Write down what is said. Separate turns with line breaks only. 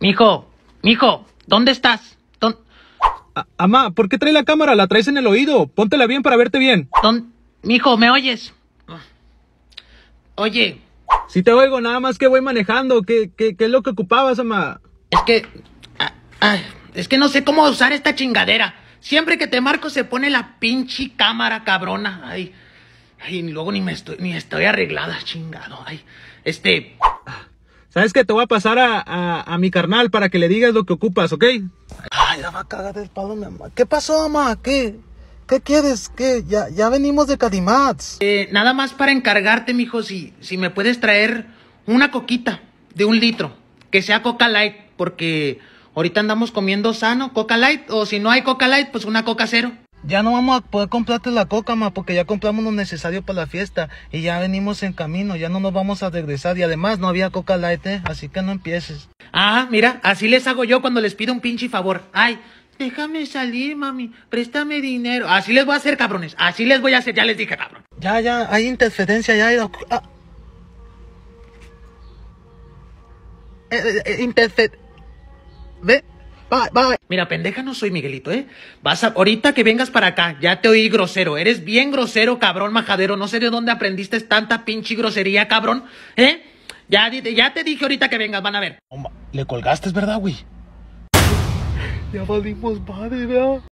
Mijo, mijo, ¿dónde estás? Amá, ¿por qué trae la cámara? La traes en el oído. Póntela bien para verte bien. Mijo, ¿me oyes? Oye. Si te oigo, nada más que voy manejando. ¿Qué, es lo que ocupabas, Amá? Es que... es que no sé cómo usar esta chingadera. Siempre que te marco se pone la pinche cámara cabrona. Ay, ay luego ni me estoy, ni estoy arreglada, chingado. Ay, este, ¿Sabes qué? Te voy a pasar a, mi carnal para que le digas lo que ocupas, ¿ok? Ay, la va a cagar el palo, mi mamá. ¿Qué pasó, mamá? ¿Qué? ¿Qué quieres? ¿Qué? Ya, ya venimos de Cadimats. Eh, nada más para encargarte, mijo, si, si me puedes traer una coquita de un litro. Que sea Coca Light, porque ahorita andamos comiendo sano. Coca Light, o si no hay Coca Light, pues una Coca Cero ya no vamos a poder comprarte la coca, ma, porque ya compramos lo necesario para la fiesta y ya venimos en camino, ya no nos vamos a regresar y además no había coca light, eh, así que no empieces. Ah, mira, así les hago yo cuando les pido un pinche favor. Ay, déjame salir, mami, préstame dinero. Así les voy a hacer, cabrones, así les voy a hacer, ya les dije, cabrón. Ya, ya, hay interferencia, ya hay... Ah. Eh, eh, eh interfer... Ve, bye, bye. Mira, pendeja no soy Miguelito, ¿eh? Vas ahorita que vengas para acá, ya te oí grosero. Eres bien grosero, cabrón majadero. No sé de dónde aprendiste tanta pinche grosería, cabrón. ¿Eh? Ya, ya te dije ahorita que vengas, van a ver. Le colgaste, ¿verdad, güey? Ya valimos padre, ¿verdad?